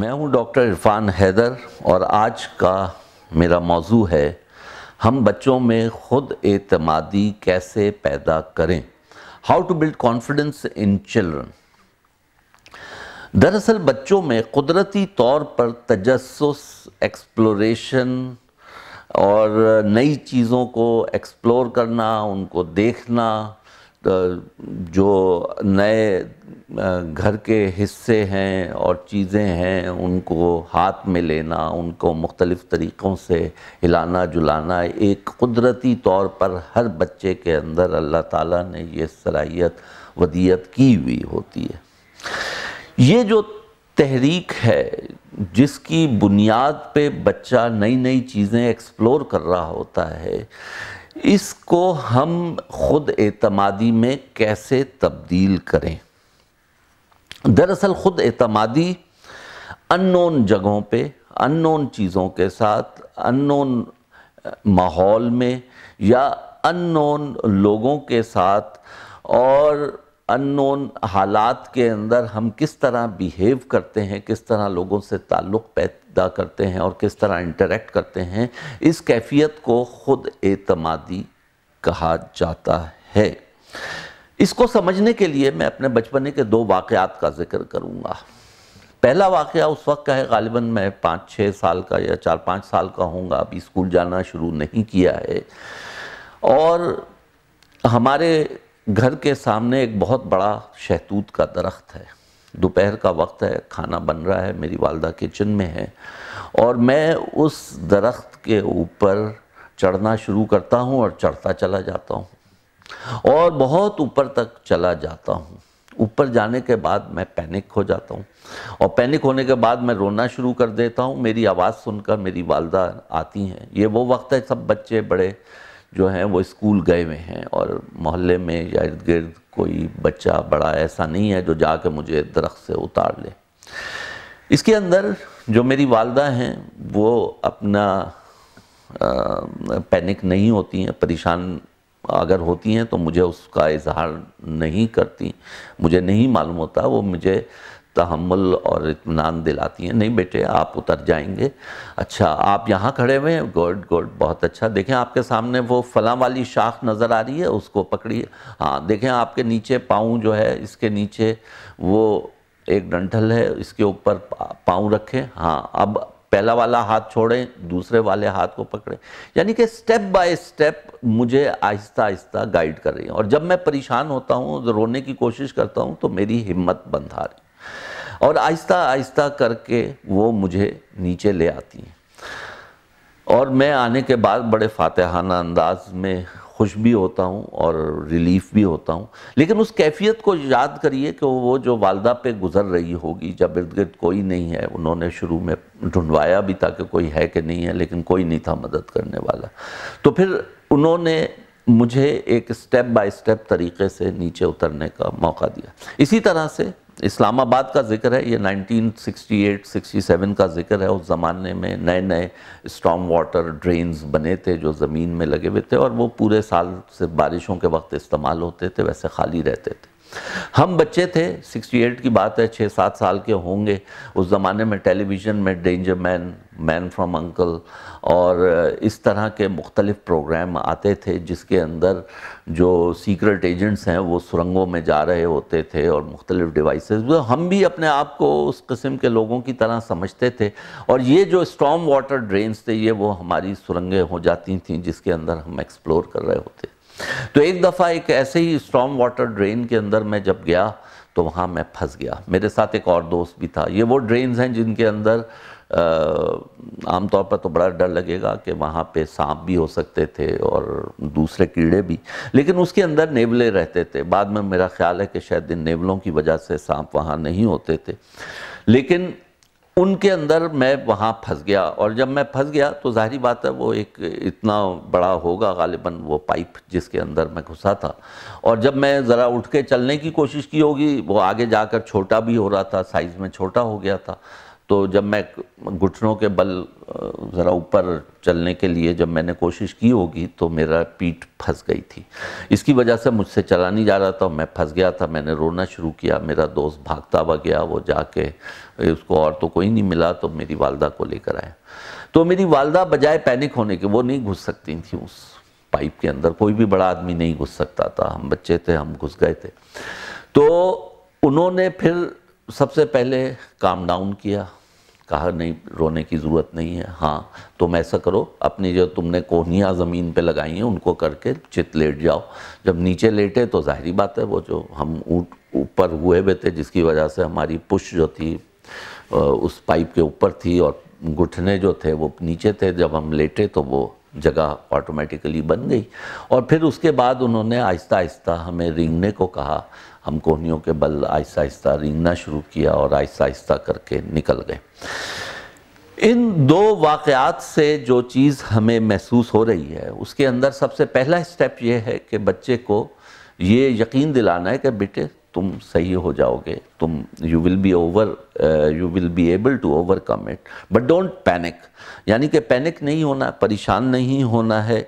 मैं हूं डॉक्टर इरफान हैदर और आज का मेरा मौजू है हम बच्चों में ख़ुद एतमादी कैसे पैदा करें how to build confidence in children दरअसल बच्चों में कुदरती तौर पर तजस एक्सप्लोरेशन और नई चीज़ों को एक्सप्लोर करना उनको देखना जो नए घर के हिस्से हैं और चीज़ें हैं उनको हाथ में लेना उनको मुख्तलिफ़ तरीक़ों से हिलाना जुलाना एक कुदरती तौर पर हर बच्चे के अंदर अल्लाह ताला ने यह सलाहियत वदियत की हुई होती है ये जो तहरीक है जिसकी बुनियाद पे बच्चा नई नई चीज़ें एक्सप्लोर कर रहा होता है इसको हम खुद एतमादी में कैसे तब्दील करें दरअसल खुद एतमादी अननोन जगहों पे अननोन चीज़ों के साथ अननोन माहौल में या अननोन लोगों के साथ और अननोन हालात के अंदर हम किस तरह बिहेव करते हैं किस तरह लोगों से ताल्लुक़ पैदा करते हैं और किस तरह इंटरेक्ट करते हैं इस कैफियत को ख़ुद एतमादी कहा जाता है इसको समझने के लिए मैं अपने बचपने के दो वाक़ात का जिक्र करूँगा पहला वाक़ उस वक्त का है गालिबा मैं पाँच छः साल का या चार पाँच साल का होऊंगा अभी स्कूल जाना शुरू नहीं किया है और हमारे घर के सामने एक बहुत बड़ा शहतूत का दरख्त है दोपहर का वक्त है खाना बन रहा है मेरी वालदा किचन में है और मैं उस दरख्त के ऊपर चढ़ना शुरू करता हूँ और चढ़ता चला जाता हूँ और बहुत ऊपर तक चला जाता हूँ ऊपर जाने के बाद मैं पैनिक हो जाता हूँ और पैनिक होने के बाद मैं रोना शुरू कर देता हूँ मेरी आवाज़ सुनकर मेरी वालदा आती हैं ये वो वक्त है सब बच्चे बड़े जो हैं वो स्कूल गए हुए हैं और मोहल्ले में या इर्द गिर्द कोई बच्चा बड़ा ऐसा नहीं है जो जा कर मुझे दरख्त से उतार ले इसके अंदर जो मेरी वालदा हैं वो अपना पैनिक नहीं होती हैं परेशान अगर होती हैं तो मुझे उसका इजहार नहीं करती मुझे नहीं मालूम होता वो मुझे तहमुल और इतमान दिलाती हैं नहीं बेटे आप उतर जाएंगे अच्छा आप यहाँ खड़े हुए हैं गुड गुड बहुत अच्छा देखें आपके सामने वो फला वाली शाख नज़र आ रही है उसको पकड़िए हाँ देखें आपके नीचे पाँव जो है इसके नीचे वो एक डंठल है इसके ऊपर पाँव रखें हाँ अब पहला वाला हाथ छोड़ें दूसरे वाले हाथ को पकड़ें यानी कि स्टेप बाय स्टेप मुझे आहिस्ता आहिस्ता गाइड कर रही है और जब मैं परेशान होता हूँ रोने की कोशिश करता हूँ तो मेरी हिम्मत बंधा रही और आहिस्ता आहिस्ता करके वो मुझे नीचे ले आती हैं और मैं आने के बाद बड़े फातहाना अंदाज में खुश भी होता हूँ और रिलीफ भी होता हूँ लेकिन उस कैफियत को याद करिए कि वो जो वालदा पे गुजर रही होगी जब इर्द गिर्द कोई नहीं है उन्होंने शुरू में ढूंढवाया भी था कि कोई है कि नहीं है लेकिन कोई नहीं था मदद करने वाला तो फिर उन्होंने मुझे एक स्टेप बाय स्टेप तरीके से नीचे उतरने का मौका दिया इसी तरह से इस्लामाबाद का जिक्र है ये 1968-67 का जिक्र है उस ज़माने में नए नए स्टॉम वाटर ड्रेन्स बने थे जो ज़मीन में लगे हुए थे और वो पूरे साल से बारिशों के वक्त इस्तेमाल होते थे वैसे खाली रहते थे हम बच्चे थे 68 की बात है छः सात साल के होंगे उस ज़माने में टेलीविज़न में danger man man from uncle और इस तरह के मुख्तलिफ़ प्रोग्राम आते थे जिसके अंदर जो सीक्रेट एजेंट्स हैं वो सुरंगों में जा रहे होते थे और मुख्तलिफ़ डिवाइस तो हम भी अपने आप को उस किस्म के लोगों की तरह समझते थे और ये जो स्टॉम वाटर ड्रेन्स थे ये वो हमारी सुरंगें हो जाती थी जिसके अंदर हम एक्सप्लोर कर रहे होते थे तो एक दफ़ा एक ऐसे ही स्ट्रॉन्ग वाटर ड्रेन के अंदर मैं जब गया तो वहाँ मैं फंस गया मेरे साथ एक और दोस्त भी था ये वो ड्रेन्स हैं जिनके अंदर आमतौर पर तो बड़ा डर लगेगा कि वहाँ पे सांप भी हो सकते थे और दूसरे कीड़े भी लेकिन उसके अंदर नेवले रहते थे बाद में मेरा ख्याल है कि शायद इन नेवलों की वजह से सांप वहाँ नहीं होते थे लेकिन उनके अंदर मैं वहाँ फंस गया और जब मैं फंस गया तो ज़ाहरी बात है वो एक इतना बड़ा होगा गालिबा वो पाइप जिसके अंदर मैं घुसा था और जब मैं ज़रा उठ के चलने की कोशिश की होगी वो आगे जाकर छोटा भी हो रहा था साइज़ में छोटा हो गया था तो जब मैं घुटनों के बल ज़रा ऊपर चलने के लिए जब मैंने कोशिश की होगी तो मेरा पीठ फंस गई थी इसकी वजह से मुझसे चला नहीं जा रहा था मैं फंस गया था मैंने रोना शुरू किया मेरा दोस्त भागता हुआ गया वो जाके उसको और तो कोई नहीं मिला तो मेरी वालदा को लेकर आया तो मेरी वालदा बजाय पैनिक होने के वो नहीं घुस सकती थी उस पाइप के अंदर कोई भी बड़ा आदमी नहीं घुस सकता था हम बच्चे थे हम घुस गए थे तो उन्होंने फिर सबसे पहले काम डाउन किया कहा नहीं रोने की ज़रूरत नहीं है हाँ तुम ऐसा करो अपनी जो तुमने कोहनियाँ ज़मीन पे लगाई हैं उनको करके चित लेट जाओ जब नीचे लेटे तो जाहरी बात है वो जो हम ऊँट ऊपर हुए हुए थे जिसकी वजह से हमारी पुश जो थी उस पाइप के ऊपर थी और घुटने जो थे वो नीचे थे जब हम लेटे तो वो जगह ऑटोमेटिकली बन गई और फिर उसके बाद उन्होंने आहिस्ता आहिस्ता हमें रिंगने को कहा हम कोहनियों के बल आहिस्ता आहिस्ता रिंगना शुरू किया और आहिस्ता आहिस्ता करके निकल गए इन दो वाक़ात से जो चीज़ हमें महसूस हो रही है उसके अंदर सबसे पहला स्टेप ये है कि बच्चे को ये यकीन दिलाना है कि बेटे तुम सही हो जाओगे तुम you will be over you will be able to overcome it but don't panic यानी कि पैनिक नहीं होना परेशान नहीं होना है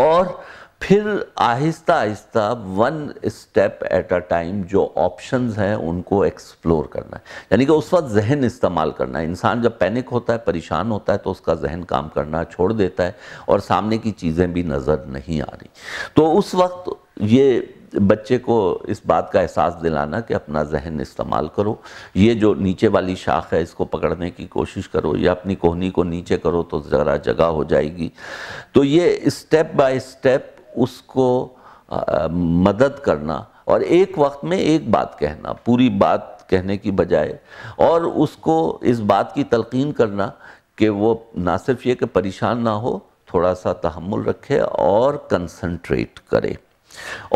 और फिर आहिस्ता आहिस्ता one step at a time जो ऑप्शंस हैं उनको एक्सप्लोर करना है यानी कि उस वक्त जहन इस्तेमाल करना है इंसान जब पैनिक होता है परेशान होता है तो उसका जहन काम करना छोड़ देता है और सामने की चीज़ें भी नज़र नहीं आ रही तो उस वक्त ये बच्चे को इस बात का एहसास दिलाना कि अपना जहन इस्तेमाल करो ये जो नीचे वाली शाख है इसको पकड़ने की कोशिश करो या अपनी कोहनी को नीचे करो तो ज़रा जगह हो जाएगी तो ये स्टेप बाय स्टेप उसको आ, मदद करना और एक वक्त में एक बात कहना पूरी बात कहने की बजाय और उसको इस बात की तलकीन करना कि वो ना सिर्फ ये कि परेशान ना हो थोड़ा सा तहमुल रखे और कंसंट्रेट करे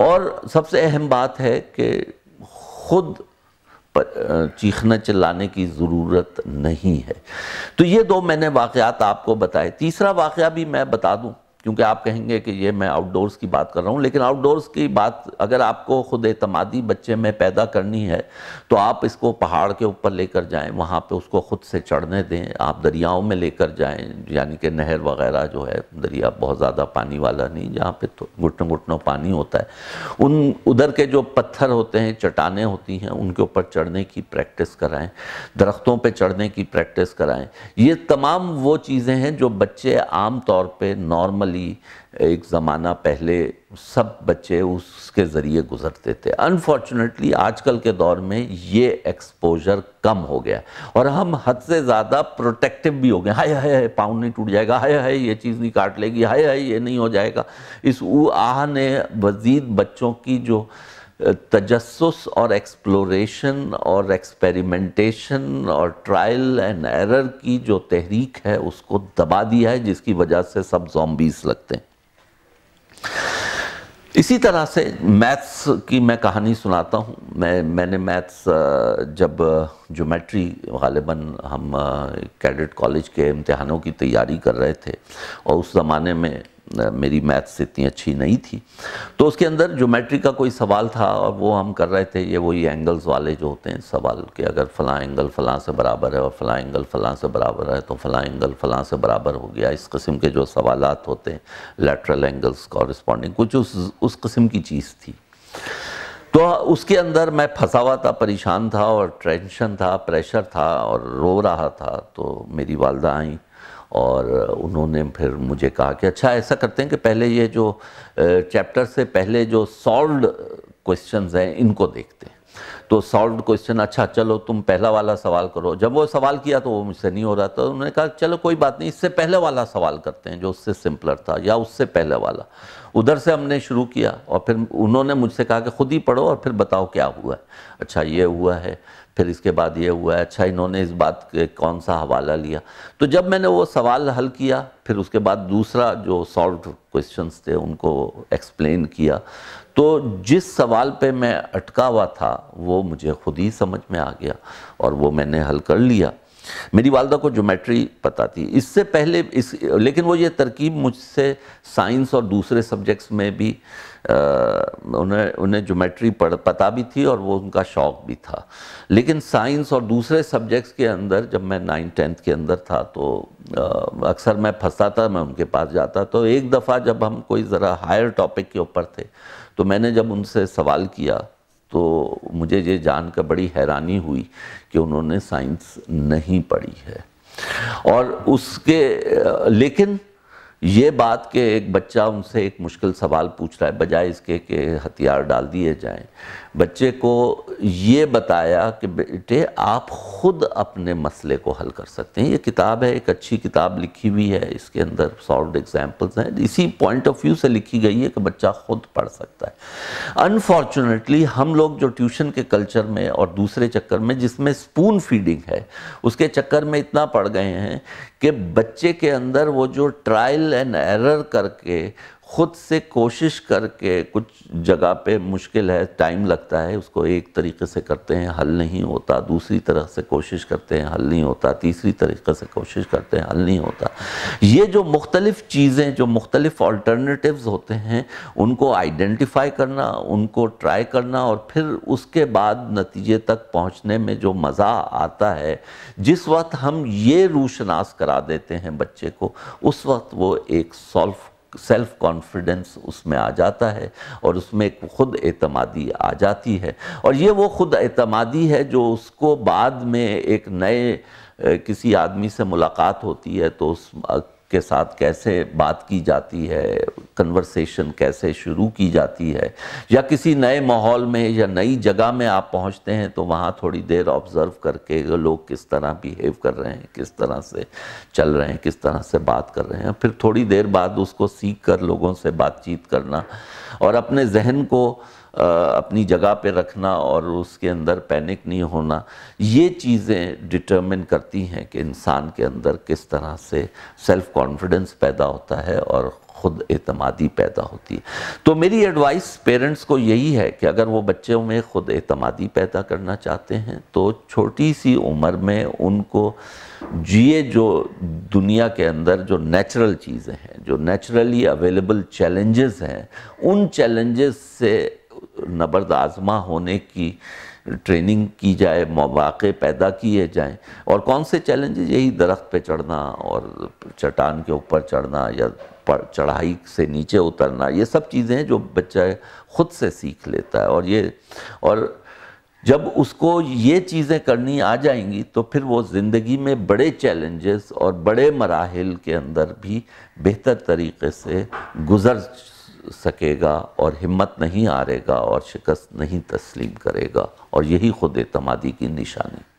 और सबसे अहम बात है कि खुद चीखना चिल्लाने की ज़रूरत नहीं है तो ये दो मैंने वाक़ आपको बताए तीसरा वाक़ भी मैं बता दूँ क्योंकि आप कहेंगे कि ये मैं आउटडोर्स की बात कर रहा हूँ लेकिन आउटडोर्स की बात अगर आपको ख़ुद अतमादी बच्चे में पैदा करनी है तो आप इसको पहाड़ के ऊपर लेकर जाएं वहाँ पे उसको ख़ुद से चढ़ने दें आप दरियाओं में लेकर जाएं यानी कि नहर वगैरह जो है दरिया बहुत ज़्यादा पानी वाला नहीं जहाँ पर तो घुटनों घुटनों पानी होता है उन उधर के जो पत्थर होते हैं चटाने होती हैं उनके ऊपर चढ़ने की प्रैक्टिस कराएँ दरख्तों पर चढ़ने की प्रैक्टिस कराएँ ये तमाम वो चीज़ें हैं जो बच्चे आम तौर पर नॉर्मल नॉर्मली एक ज़माना पहले सब बच्चे उसके ज़रिए गुजरते थे अनफॉर्चुनेटली आजकल के दौर में ये एक्सपोजर कम हो गया और हम हद से ज़्यादा प्रोटेक्टिव भी हो गए हाय हाय हाय पाउंड नहीं टूट जाएगा हाय हाय ये चीज़ नहीं काट लेगी हाय हाय ये नहीं हो जाएगा इस ऊ आह ने मज़ीद बच्चों की जो तजस्स और एक्सप्लोरेशन और एक्सपेरिमेंटेशन और ट्रायल एंड एरर की जो तहरीक है उसको दबा दिया है जिसकी वजह से सब जॉम्बीज लगते हैं इसी तरह से मैथ्स की मैं कहानी सुनाता हूँ मैं मैंने मैथ्स जब जोमेट्री गालिबा हम कैडेट कॉलेज के इम्तहानों की तैयारी कर रहे थे और उस ज़माने में मेरी मैथ्स इतनी अच्छी नहीं थी तो उसके अंदर ज्योमेट्री का कोई सवाल था और वो हम कर रहे थे ये वही एंगल्स वाले जो होते हैं सवाल कि अगर फ़लाँ एंगल फ़लाँ से बराबर है और फ़लाँ एंगल फ़लाँ से बराबर है तो फ़लाँ एंगल फ़लाँ से बराबर हो गया इस किस्म के जो सवाल होते हैं लेटरल एंगल्स कॉरस्पॉन्डिंग कुछ उस उस किस्म की चीज़ थी तो उसके अंदर मैं फंसा हुआ था परेशान था और टेंशन था प्रेशर था और रो रहा था तो मेरी वालदा आई और उन्होंने फिर मुझे कहा कि अच्छा ऐसा करते हैं कि पहले ये जो चैप्टर से पहले जो सॉल्व क्वेश्चंस हैं इनको देखते हैं तो सॉल्व क्वेश्चन अच्छा चलो तुम पहला वाला सवाल करो जब वो सवाल किया तो वो मुझसे नहीं हो रहा था उन्होंने कहा चलो कोई बात नहीं इससे पहले वाला सवाल करते हैं जो उससे सिंपलर था या उससे पहले वाला उधर से हमने शुरू किया और फिर उन्होंने मुझसे कहा कि खुद ही पढ़ो और फिर बताओ क्या हुआ है अच्छा ये हुआ है फिर इसके बाद ये हुआ है अच्छा इन्होंने इस बात के कौन सा हवाला लिया तो जब मैंने वो सवाल हल किया फिर उसके बाद दूसरा जो सॉल्व क्वेश्चंस थे उनको एक्सप्लेन किया तो जिस सवाल पे मैं अटका हुआ था वो मुझे खुद ही समझ में आ गया और वो मैंने हल कर लिया मेरी वालदा को जोमेट्री पता थी इससे पहले इस लेकिन वो ये तरकीब मुझसे साइंस और दूसरे सब्जेक्ट्स में भी आ, उन्हें उन्हें जोमेट्री पढ़ पता भी थी और वो उनका शौक़ भी था लेकिन साइंस और दूसरे सब्जेक्ट्स के अंदर जब मैं नाइन टेंथ के अंदर था तो अक्सर मैं फंसता था मैं उनके पास जाता तो एक दफ़ा जब हम कोई ज़रा हायर टॉपिक के ऊपर थे तो मैंने जब उनसे सवाल किया तो मुझे ये जान कर बड़ी हैरानी हुई कि उन्होंने साइंस नहीं पढ़ी है और उसके लेकिन ये बात कि एक बच्चा उनसे एक मुश्किल सवाल पूछ रहा है बजाय इसके कि हथियार डाल दिए जाएं बच्चे को ये बताया कि बेटे आप ख़ुद अपने मसले को हल कर सकते हैं ये किताब है एक अच्छी किताब लिखी हुई है इसके अंदर सॉल्व एग्जांपल्स हैं इसी पॉइंट ऑफ व्यू से लिखी गई है कि बच्चा ख़ुद पढ़ सकता है अनफॉर्चुनेटली हम लोग जो ट्यूशन के कल्चर में और दूसरे चक्कर में जिसमें स्पून फीडिंग है उसके चक्कर में इतना पड़ गए हैं कि बच्चे के अंदर वो जो ट्रायल ट्रायल एंड एरर करके खुद से कोशिश करके कुछ जगह पे मुश्किल है टाइम लगता है उसको एक तरीके से करते हैं हल नहीं होता दूसरी तरह से कोशिश करते हैं हल नहीं होता तीसरी तरीके से कोशिश करते हैं हल नहीं होता ये जो मुख्तलिफ़ चीज़ें जो मुख्तलिफ़ अल्टरनेटिव्स होते हैं उनको आइडेंटिफाई करना उनको ट्राई करना और फिर उसके बाद नतीजे तक पहुँचने में जो मज़ा आता है जिस वक्त हम ये रूशनास करा देते हैं बच्चे को उस वक्त वो एक सॉल्व सेल्फ कॉन्फिडेंस उसमें आ जाता है और उसमें एक खुद एतमादी आ जाती है और ये वो खुद एतमादी है जो उसको बाद में एक नए किसी आदमी से मुलाकात होती है तो उस के साथ कैसे बात की जाती है कन्वर्सेशन कैसे शुरू की जाती है या किसी नए माहौल में या नई जगह में आप पहुंचते हैं तो वहाँ थोड़ी देर ऑब्ज़र्व करके लोग किस तरह बिहेव कर रहे हैं किस तरह से चल रहे हैं किस तरह से बात कर रहे हैं फिर थोड़ी देर बाद उसको सीख कर लोगों से बातचीत करना और अपने जहन को अपनी जगह पे रखना और उसके अंदर पैनिक नहीं होना ये चीज़ें डिटरमिन करती हैं कि इंसान के अंदर किस तरह से सेल्फ़ कॉन्फिडेंस पैदा होता है और खुद अतमादी पैदा होती है तो मेरी एडवाइस पेरेंट्स को यही है कि अगर वो बच्चों में खुद अतमादी पैदा करना चाहते हैं तो छोटी सी उम्र में उनको जिए जो दुनिया के अंदर जो नेचुरल चीज़ें हैं जो नेचुरली अवेलेबल चैलेंजेस हैं उन चैलेंजेस से नबर्द आज़मा होने की ट्रेनिंग की जाए मौाक़े पैदा किए जाएँ और कौन से चैलेंज यही दरख्त पे चढ़ना और चट्टान के ऊपर चढ़ना या चढ़ाई से नीचे उतरना ये सब चीज़ें जो बच्चा ख़ुद से सीख लेता है और ये और जब उसको ये चीज़ें करनी आ जाएंगी तो फिर वो ज़िंदगी में बड़े चैलेंजेस और बड़े मराहल के अंदर भी बेहतर तरीके से गुज़र सकेगा और हिम्मत नहीं हारेगा और शिकस्त नहीं तस्लीम करेगा और यही खुद एतमादी की निशानी